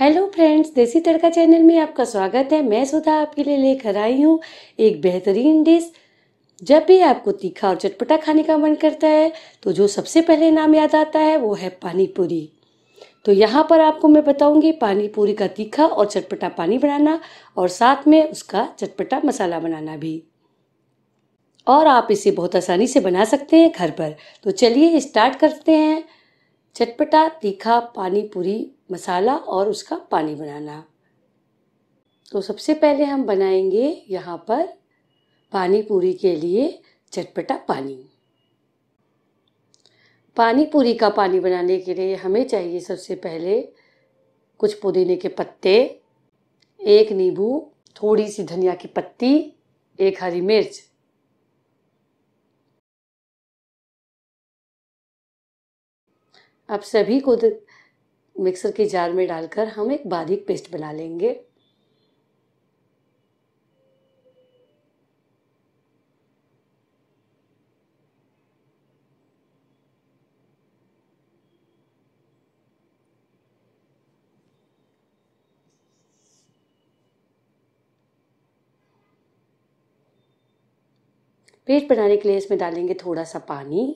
hello friends देसी तड़का channel में आपका स्वागत है मैं सुधा आपके लिए लेकर आई हूँ एक बेहतरीन डिश जब भी आपको तीखा और चटपटा खाने का मन करता है तो जो सबसे पहले नाम याद आता है वो है पानी पूरी तो यहाँ पर आपको मैं बताऊँगी पानी पूरी का तीखा और चटपटा पानी बनाना और साथ में उसका चटपटा मसाला बनाना भी और आप इसे बहुत आसानी से बना सकते हैं घर पर तो चलिए स्टार्ट करते हैं चटपटा तीखा पानी पूरी मसाला और उसका पानी बनाना तो सबसे पहले हम बनाएंगे यहाँ पर पानी पूरी के लिए चटपटा पानी पानी पूरी का पानी बनाने के लिए हमें चाहिए सबसे पहले कुछ पुदीने के पत्ते एक नींबू थोड़ी सी धनिया की पत्ती एक हरी मिर्च अब सभी को मिक्सर के जार में डालकर हम एक बारीक पेस्ट बना लेंगे पेस्ट बनाने के लिए इसमें डालेंगे थोड़ा सा पानी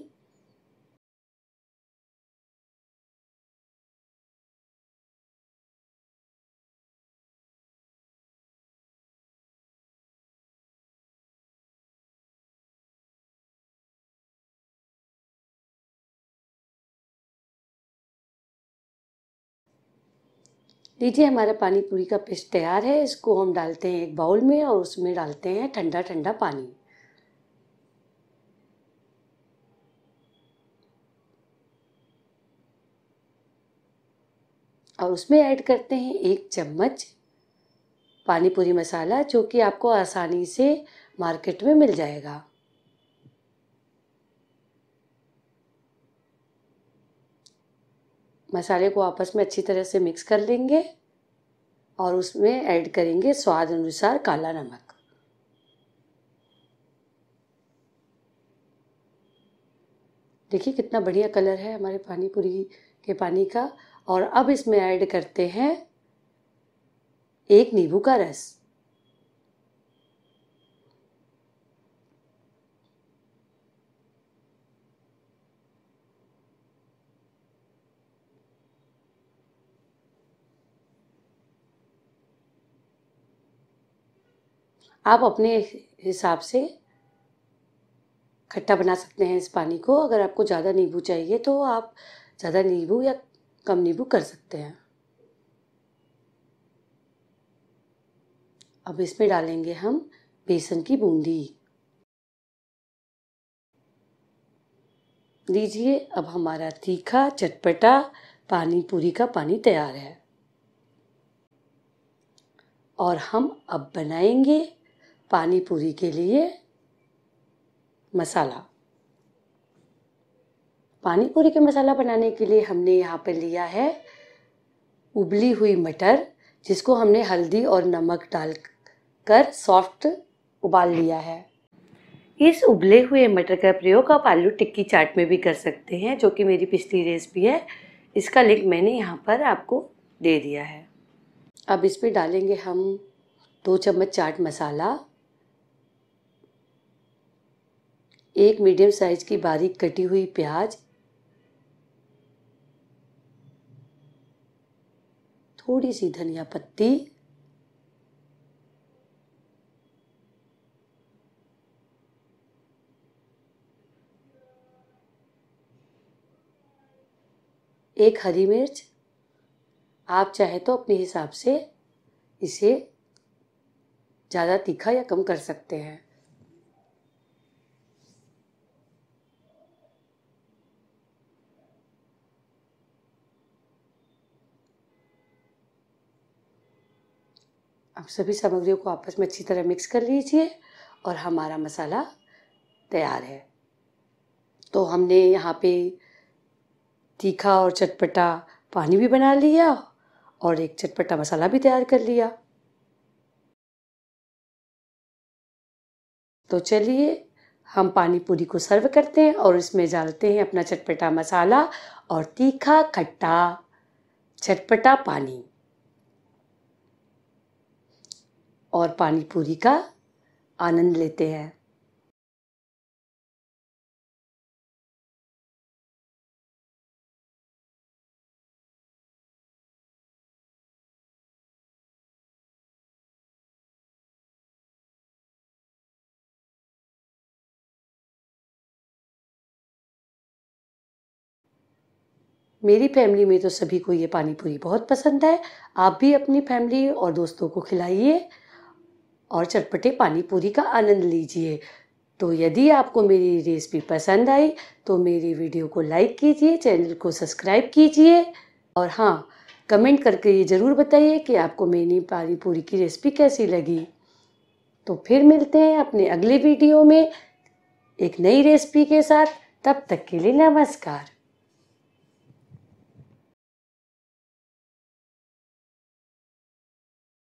लीजिए हमारा पानी पूरी का पेस्ट तैयार है इसको हम डालते हैं एक बाउल में और उसमें डालते हैं ठंडा ठंडा पानी और उसमें ऐड करते हैं एक चम्मच पानी पूरी मसाला जो कि आपको आसानी से मार्केट में मिल जाएगा मसाले को आपस में अच्छी तरह से मिक्स कर लेंगे और उसमें ऐड करेंगे स्वाद अनुसार काला नमक देखिए कितना बढ़िया कलर है हमारे पानी पूरी के पानी का और अब इसमें ऐड करते हैं एक नींबू का रस आप अपने हिसाब से खट्टा बना सकते हैं इस पानी को अगर आपको ज़्यादा नींबू चाहिए तो आप ज़्यादा नींबू या कम नींबू कर सकते हैं अब इसमें डालेंगे हम बेसन की बूंदी लीजिए अब हमारा तीखा चटपटा पानी पूरी का पानी तैयार है और हम अब बनाएंगे पानी पूरी के लिए मसाला पानी पूरी का मसाला बनाने के लिए हमने यहाँ पर लिया है उबली हुई मटर जिसको हमने हल्दी और नमक डाल कर सॉफ्ट उबाल लिया है इस उबले हुए मटर का प्रयोग आप आलू टिक्की चाट में भी कर सकते हैं जो कि मेरी पिछली रेसिपी है इसका लिंक मैंने यहाँ पर आपको दे दिया है अब इसमें डालेंगे हम दो चम्मच चाट मसाला एक मीडियम साइज की बारीक कटी हुई प्याज थोड़ी सी धनिया पत्ती एक हरी मिर्च आप चाहे तो अपने हिसाब से इसे ज़्यादा तीखा या कम कर सकते हैं अब सभी सामग्रियों को आपस में अच्छी तरह मिक्स कर लीजिए और हमारा मसाला तैयार है तो हमने यहाँ पे तीखा और चटपटा पानी भी बना लिया और एक चटपटा मसाला भी तैयार कर लिया तो चलिए हम पानी पूरी को सर्व करते हैं और इसमें डालते हैं अपना चटपटा मसाला और तीखा खट्टा चटपटा पानी और पानी पूरी का आनंद लेते हैं मेरी फैमिली में तो सभी को ये पानी पूरी बहुत पसंद है आप भी अपनी फैमिली और दोस्तों को खिलाइए और चटपटे पानी पूरी का आनंद लीजिए तो यदि आपको मेरी रेसिपी पसंद आई तो मेरी वीडियो को लाइक कीजिए चैनल को सब्सक्राइब कीजिए और हाँ कमेंट करके ये ज़रूर बताइए कि आपको मेरी पानी पूरी की रेसिपी कैसी लगी तो फिर मिलते हैं अपने अगले वीडियो में एक नई रेसिपी के साथ तब तक के लिए नमस्कार